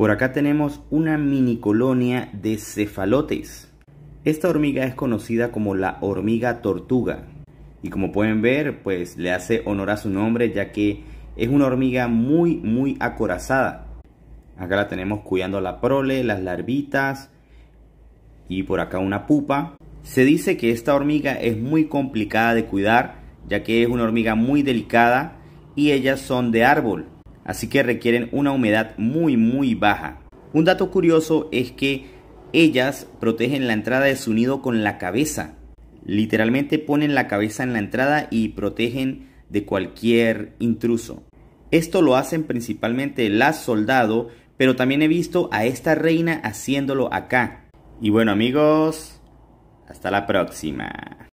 Por acá tenemos una mini colonia de cefalotes. Esta hormiga es conocida como la hormiga tortuga. Y como pueden ver, pues le hace honor a su nombre ya que es una hormiga muy, muy acorazada. Acá la tenemos cuidando la prole, las larvitas y por acá una pupa. Se dice que esta hormiga es muy complicada de cuidar ya que es una hormiga muy delicada y ellas son de árbol así que requieren una humedad muy muy baja. Un dato curioso es que ellas protegen la entrada de su nido con la cabeza. Literalmente ponen la cabeza en la entrada y protegen de cualquier intruso. Esto lo hacen principalmente las soldado, pero también he visto a esta reina haciéndolo acá. Y bueno amigos, hasta la próxima.